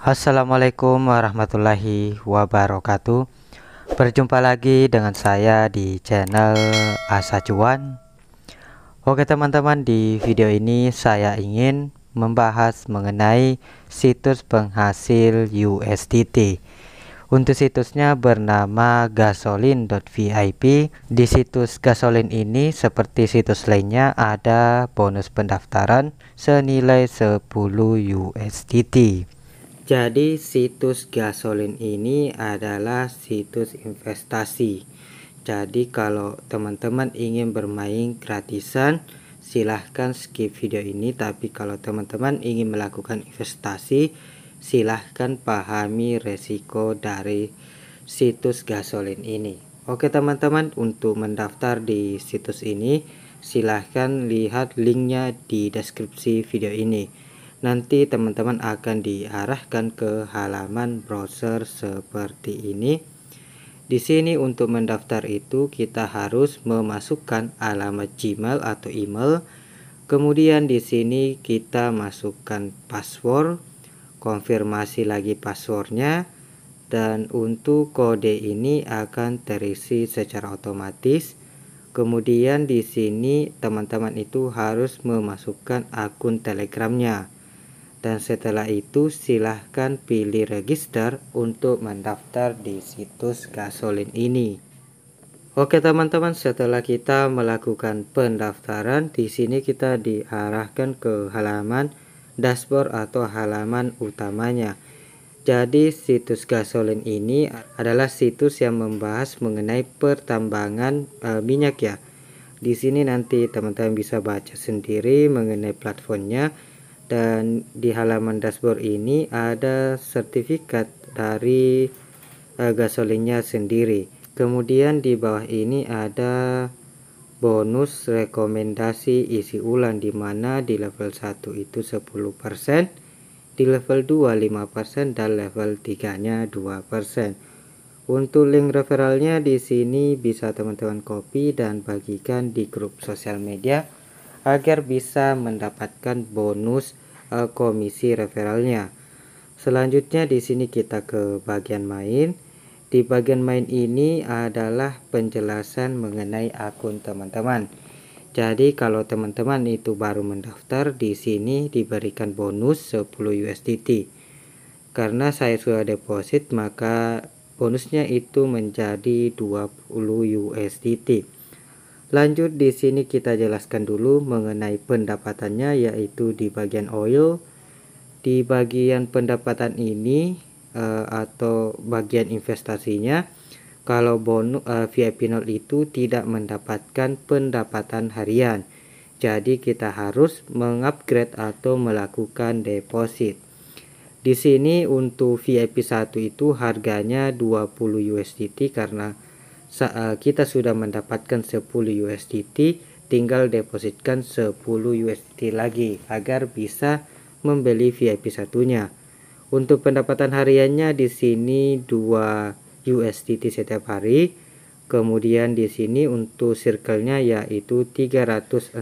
Assalamualaikum warahmatullahi wabarakatuh Berjumpa lagi dengan saya di channel Asa Cuan Oke teman-teman di video ini saya ingin membahas mengenai situs penghasil USDT untuk situsnya bernama gasolin.vip. Di situs gasolin ini seperti situs lainnya ada bonus pendaftaran senilai 10 USDT. Jadi situs gasolin ini adalah situs investasi. Jadi kalau teman-teman ingin bermain gratisan silahkan skip video ini tapi kalau teman-teman ingin melakukan investasi silahkan pahami resiko dari situs gasolin ini. Oke teman-teman untuk mendaftar di situs ini silahkan lihat linknya di deskripsi video ini nanti teman-teman akan diarahkan ke halaman browser seperti ini di sini untuk mendaftar itu kita harus memasukkan alamat Gmail atau email. Kemudian di sini kita masukkan password, konfirmasi lagi passwordnya, dan untuk kode ini akan terisi secara otomatis. Kemudian di sini teman-teman itu harus memasukkan akun telegramnya dan setelah itu silahkan pilih register untuk mendaftar di situs gasolin ini Oke teman-teman setelah kita melakukan pendaftaran di sini kita diarahkan ke halaman dashboard atau halaman utamanya jadi situs gasolin ini adalah situs yang membahas mengenai pertambangan e, minyak ya di sini nanti teman-teman bisa baca sendiri mengenai platformnya dan di halaman dashboard ini ada sertifikat dari uh, gasolinnya sendiri kemudian di bawah ini ada bonus rekomendasi isi ulang di mana di level 1 itu 10% di level 2 5% dan level 3 nya 2% untuk link referralnya di sini bisa teman-teman copy dan bagikan di grup sosial media agar bisa mendapatkan bonus uh, komisi referralnya. Selanjutnya di sini kita ke bagian main. Di bagian main ini adalah penjelasan mengenai akun teman-teman. Jadi kalau teman-teman itu baru mendaftar di sini diberikan bonus 10 USDT. Karena saya sudah deposit maka bonusnya itu menjadi 20 USDT. Lanjut di sini kita jelaskan dulu mengenai pendapatannya yaitu di bagian oil. Di bagian pendapatan ini eh, atau bagian investasinya kalau bonus uh, eh, VIP note itu tidak mendapatkan pendapatan harian. Jadi kita harus mengupgrade atau melakukan deposit. Di sini untuk VIP 1 itu harganya 20 USDT karena Eh, kita sudah mendapatkan 10 USDT tinggal depositkan 10 USDT lagi agar bisa membeli VIP satunya untuk pendapatan hariannya di sini 2 USDT setiap hari kemudian di sini untuk circle-nya yaitu 365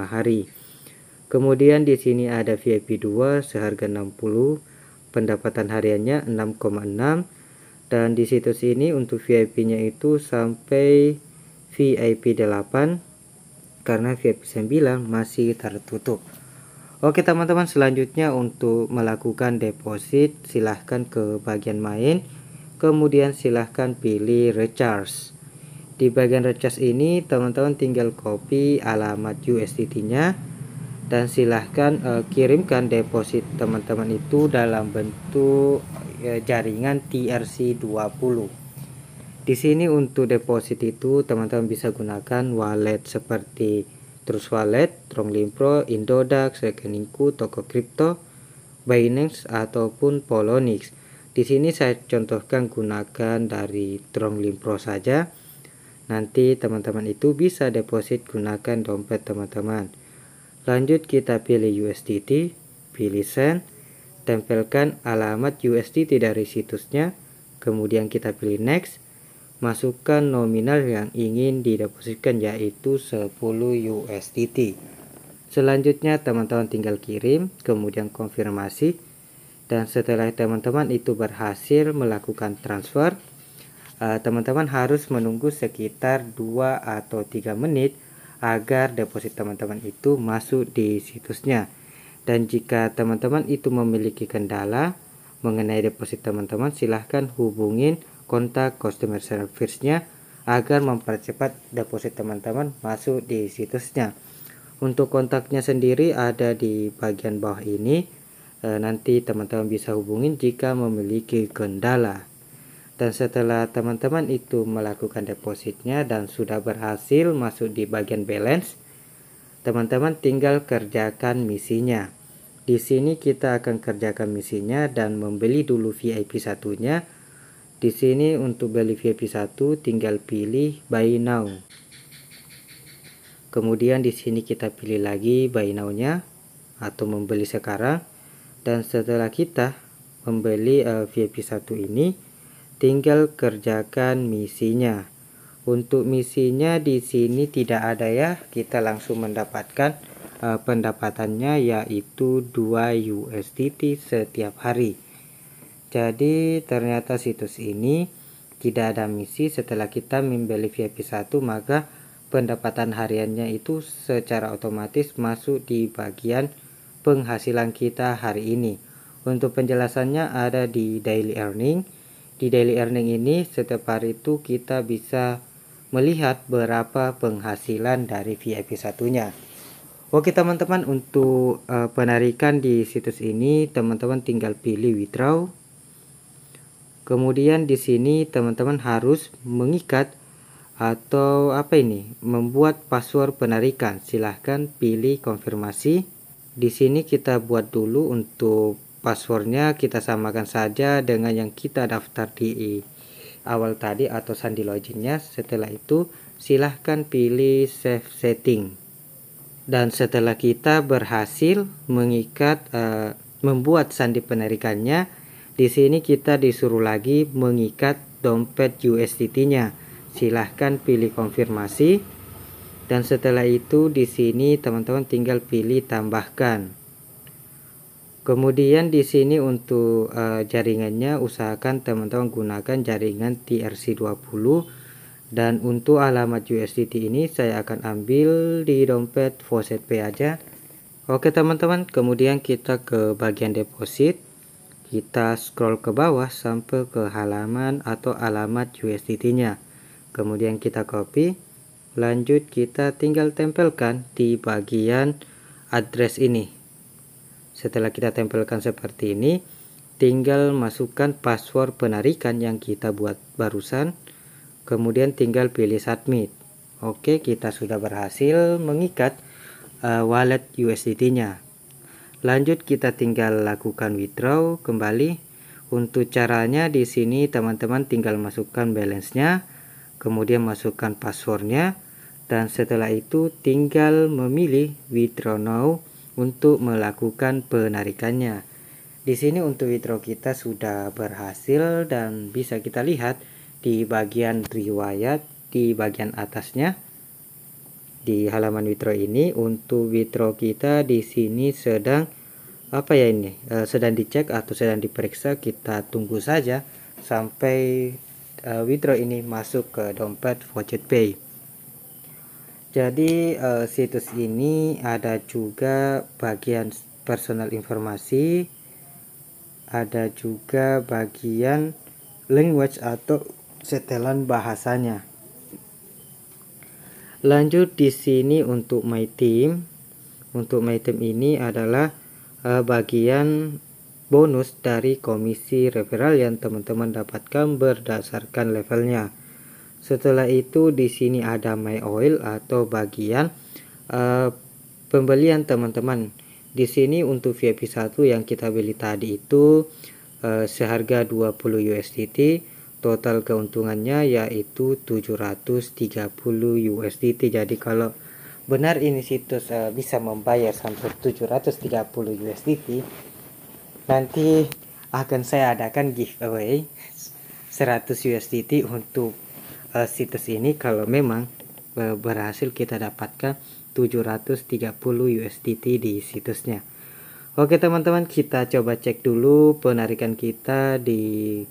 hari kemudian di sini ada VIP 2 seharga 60 pendapatan hariannya 6,6 dan di situs ini untuk VIP nya itu sampai VIP 8 karena VIP 9 masih tertutup Oke teman-teman selanjutnya untuk melakukan deposit silahkan ke bagian main kemudian silahkan pilih recharge di bagian recharge ini teman-teman tinggal copy alamat USDT nya dan silahkan uh, kirimkan deposit teman-teman itu dalam bentuk Eh, jaringan TRC20. Di sini untuk deposit itu teman-teman bisa gunakan wallet seperti Trust Wallet, Tronglimpro, Pro, Indodax, Rekeningku, Toko Kripto, Binance ataupun Poloniex. Di sini saya contohkan gunakan dari Tronglimpro Pro saja. Nanti teman-teman itu bisa deposit gunakan dompet teman-teman. Lanjut kita pilih USDT, pilih send, tempelkan alamat USDT dari situsnya, kemudian kita pilih next, masukkan nominal yang ingin didepositkan yaitu 10 USDT. Selanjutnya teman-teman tinggal kirim, kemudian konfirmasi, dan setelah teman-teman itu berhasil melakukan transfer, eh, teman-teman harus menunggu sekitar 2 atau 3 menit agar deposit teman-teman itu masuk di situsnya. Dan jika teman-teman itu memiliki kendala mengenai deposit teman-teman, silahkan hubungin kontak customer service-nya agar mempercepat deposit teman-teman masuk di situsnya. Untuk kontaknya sendiri ada di bagian bawah ini. E, nanti teman-teman bisa hubungin jika memiliki kendala. Dan setelah teman-teman itu melakukan depositnya dan sudah berhasil masuk di bagian balance, teman-teman tinggal kerjakan misinya. Di sini kita akan kerjakan misinya dan membeli dulu VIP satunya. Di sini untuk beli VIP 1 tinggal pilih buy now. Kemudian di sini kita pilih lagi buy now-nya atau membeli sekarang dan setelah kita membeli uh, eh, VIP 1 ini tinggal kerjakan misinya. Untuk misinya di sini tidak ada ya, kita langsung mendapatkan Eh, pendapatannya yaitu 2 USDT setiap hari. Jadi ternyata situs ini tidak ada misi setelah kita membeli VIP 1 maka pendapatan hariannya itu secara otomatis masuk di bagian penghasilan kita hari ini. Untuk penjelasannya ada di daily earning. Di daily earning ini setiap hari itu kita bisa melihat berapa penghasilan dari VIP satunya. Oke teman-teman untuk uh, penarikan di situs ini teman-teman tinggal pilih withdraw. Kemudian di sini teman-teman harus mengikat atau apa ini membuat password penarikan. Silahkan pilih konfirmasi. Di sini kita buat dulu untuk passwordnya kita samakan saja dengan yang kita daftar di awal tadi atau sandi loginnya. Setelah itu silahkan pilih save setting dan setelah kita berhasil mengikat uh, membuat sandi penarikannya di sini kita disuruh lagi mengikat dompet USDT-nya silahkan pilih konfirmasi dan setelah itu di sini teman-teman tinggal pilih tambahkan kemudian di sini untuk uh, jaringannya usahakan teman-teman gunakan jaringan TRC20 dan untuk alamat USDT ini saya akan ambil di dompet VoCP aja oke teman-teman kemudian kita ke bagian deposit kita scroll ke bawah sampai ke halaman atau alamat USDT nya kemudian kita copy lanjut kita tinggal tempelkan di bagian address ini setelah kita tempelkan seperti ini tinggal masukkan password penarikan yang kita buat barusan kemudian tinggal pilih submit oke kita sudah berhasil mengikat uh, wallet USDT nya lanjut kita tinggal lakukan withdraw kembali untuk caranya di sini teman-teman tinggal masukkan balance nya kemudian masukkan passwordnya dan setelah itu tinggal memilih withdraw now untuk melakukan penarikannya di sini untuk withdraw kita sudah berhasil dan bisa kita lihat di bagian riwayat di bagian atasnya di halaman witro ini untuk witro kita di sini sedang apa ya ini e, sedang dicek atau sedang diperiksa kita tunggu saja sampai e, witro ini masuk ke dompet voucher pay jadi e, situs ini ada juga bagian personal informasi ada juga bagian language atau setelan bahasanya. Lanjut di sini untuk my team. Untuk my team ini adalah uh, bagian bonus dari komisi referral yang teman-teman dapatkan berdasarkan levelnya. Setelah itu di sini ada my oil atau bagian uh, pembelian teman-teman. Di sini untuk VIP 1 yang kita beli tadi itu uh, seharga 20 USDT total keuntungannya yaitu 730 USDT jadi kalau benar ini situs uh, bisa membayar sampai 730 USDT nanti akan saya adakan giveaway 100 USDT untuk uh, situs ini kalau memang uh, berhasil kita dapatkan 730 USDT di situsnya Oke teman-teman kita coba cek dulu penarikan kita di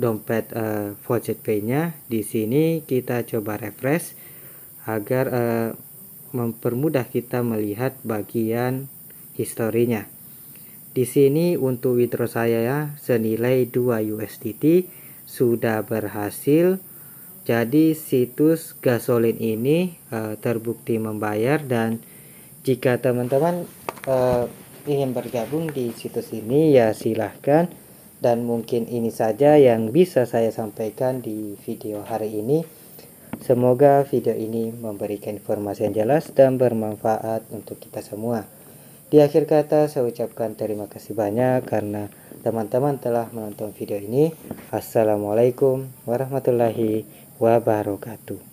dompet uh, eh, Faucet Pay-nya. Di sini kita coba refresh agar uh, mempermudah kita melihat bagian historinya. Di sini untuk withdraw saya ya senilai 2 USDT sudah berhasil. Jadi situs gasolin ini uh, terbukti membayar dan jika teman-teman uh, ingin bergabung di situs ini ya silahkan dan mungkin ini saja yang bisa saya sampaikan di video hari ini. Semoga video ini memberikan informasi yang jelas dan bermanfaat untuk kita semua. Di akhir kata saya ucapkan terima kasih banyak karena teman-teman telah menonton video ini. Assalamualaikum warahmatullahi wabarakatuh.